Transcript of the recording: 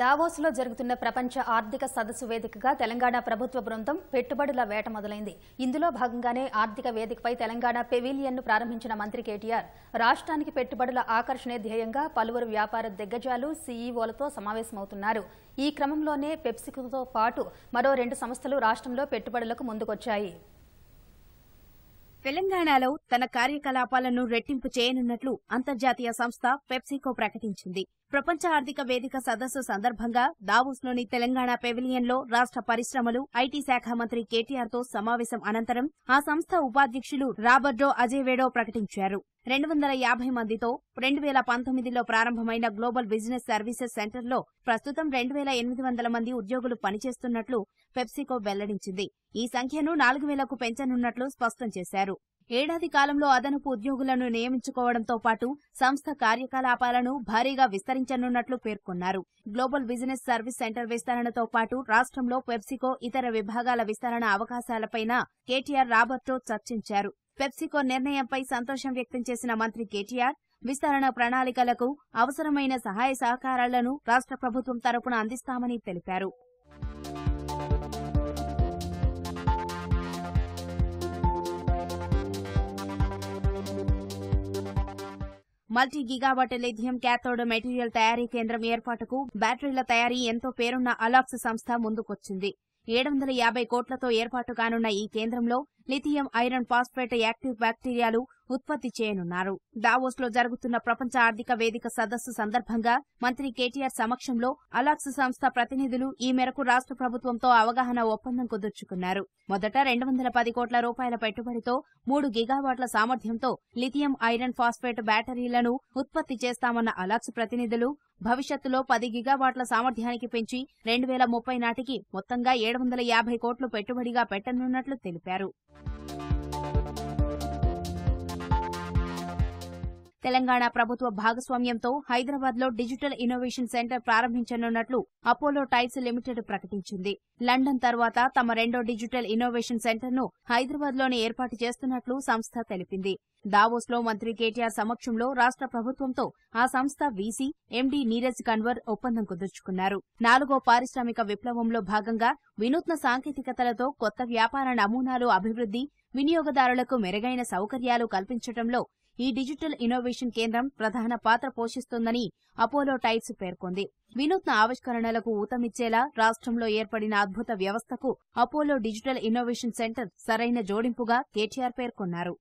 దావోస్లో జరుగుతున్న ప్రపంచ ఆర్థిక సదస్సు వేదికగా తెలంగాణ ప్రభుత్వ బృందం పెట్టుబడుల వేట మొదలైంది ఇందులో భాగంగానే ఆర్థిక వేదికపై తెలంగాణ పెవిలియన్ను ప్రారంభించిన మంత్రి కేటీఆర్ రాష్ట్రానికి పెట్టుబడుల ఆకర్షణే ధ్యేయంగా పలువురు వ్యాపార దిగ్గజాలు సీఈఓలతో సమావేశమవుతున్నారు ఈ క్రమంలోనే పెప్సికోతో పాటు మరో రెండు సంస్థలు రాష్ట్రంలో పెట్టుబడులకు ముందుకొచ్చాయి తెలంగాణలో తన కార్యకలాపాలను రెట్టింపు చేయనున్నట్లు అంతర్జాతీయ సంస్థ పెప్సికో ప్రకటించింది ప్రపంచ ఆర్థిక వేదిక సదస్సు సందర్భంగా దావోస్లోని తెలంగాణ పెవిలియన్లో రాష్ట పరిశ్రమలు ఐటీ శాఖ మంత్రి కేటీఆర్తో సమావేశం అనంతరం ఆ సంస్థ ఉపాధ్యక్షులు రాబర్డో అజేవేడో ప్రకటించారు రెండు వందల యాభై మందితో రెండు వేల పంతొమ్మిదిలో ప్రారంభమైన గ్లోబల్ బిజినెస్ సర్వీసెస్ సెంటర్లో ప్రస్తుతం రెండు వేల ఎనిమిది వందల మంది ఉద్యోగులు పనిచేస్తున్నట్లు పెప్సికో వెల్లడించింది ఈ సంఖ్యను నాలుగు వేలకు పెంచనున్నట్లు స్పష్టం చేశారు ఏడాది కాలంలో అదనపు ఉద్యోగులను నియమించుకోవడంతో పాటు సంస్థ కార్యకలాపాలను భారీగా విస్తరించనున్నట్లు పేర్కొన్నారు గ్లోబల్ బిజినెస్ సర్వీస్ సెంటర్ విస్తరణతో పాటు రాష్ట్రంలో పెప్సికో ఇతర విభాగాల విస్తరణ అవకాశాలపైన కేటీఆర్ రాబర్టో చర్చించారు పెప్సికో నిర్ణయంపై సంతోషం వ్యక్తం చేసిన మంత్రి కేటీఆర్ విస్తరణ ప్రణాళికలకు అవసరమైన సహాయ సహకారాలను రాష్ట్ర ప్రభుత్వం తరపున అందిస్తామని తెలిపారు multi gigawatt lithium cathode material తయారీ కేంద్రం ఏర్పాటుకు బ్యాటరీల తయారీ ఎంతో పేరున్న అలాప్స్ సంస్థ ముందుకొచ్చింది ఏడు వందల యాభై కోట్లతో ఏర్పాటు కానున్న ఈ కేంద్రంలో లిథియం ఐరన్ ఫాస్ఫేట్ యాక్టివ్ బ్యాక్టీరియాలు ఉత్పత్తి చేయనున్నారు దావోస్ లో జరుగుతున్న ప్రపంచ ఆర్థిక వేదిక సదస్సు సందర్భంగా మంత్రి కేటీఆర్ సమక్షంలో అలాక్స్ సంస్థ ప్రతినిధులు ఈ మేరకు రాష్ట ప్రభుత్వంతో అవగాహన ఒప్పందం కుదుర్చుకున్నారు మొదట రెండు వందల పది కోట్ల రూపాయల పెట్టుబడితో మూడు గిగావాట్ల సామర్థ్యంతో లిథియం ఐరన్ ఫాస్ఫేట్ బ్యాటరీలను ఉత్పత్తి చేస్తామన్న అలాక్స్ ప్రతినిధులు భవిష్యత్తులో పది గిగావాట్ల సామర్థ్యానికి పెంచి రెండు వేల ముప్పై నాటికి మొత్తంగా ఏడు వందల యాభై కోట్లు పెట్టుబడిగా పెట్టనున్నట్లు తెలిపారు Thank you తెలంగాణ ప్రభుత్వ భాగస్వామ్యంతో హైదరాబాద్లో డిజిటల్ ఇన్నోవేషన్ సెంటర్ ప్రారంభించనున్నట్లు అపోలో టైల్స్ లిమిటెడ్ ప్రకటించింది లండన్ తర్వాత తమ రెండో డిజిటల్ ఇన్నోవేషన్ సెంటర్ను హైదరాబాద్లోనే ఏర్పాటు చేస్తున్నట్లు సంస్థ తెలిపింది దావోస్లో మంత్రి కేటీఆర్ సమక్షంలో రాష్ట ప్రభుత్వంతో ఆ సంస్థ వీసీ ఎండీ నీరజ్ కన్వర్ ఒప్పందం కుదుర్చుకున్నారు నాలుగో పారిశ్రామిక విప్లవంలో భాగంగా వినూత్న సాంకేతికతలతో కొత్త వ్యాపార నమూనాలు అభివృద్ది వినియోగదారులకు మెరుగైన సౌకర్యాలు కల్పించడంలో ఈ డిజిటల్ ఇన్నోవేషన్ కేంద్రం ప్రధాన పాత్ర పోషిస్తోందని అపోలో టైర్స్ పేర్కొంది వినూత్న ఆవిష్కరణలకు ఊతమిచ్చేలా రాష్ట్రంలో ఏర్పడిన అద్భుత వ్యవస్థకు అపోలో డిజిటల్ ఇన్నోవేషన్ సెంటర్ సరైన జోడింపుగా కేటీఆర్ పేర్కొన్నారు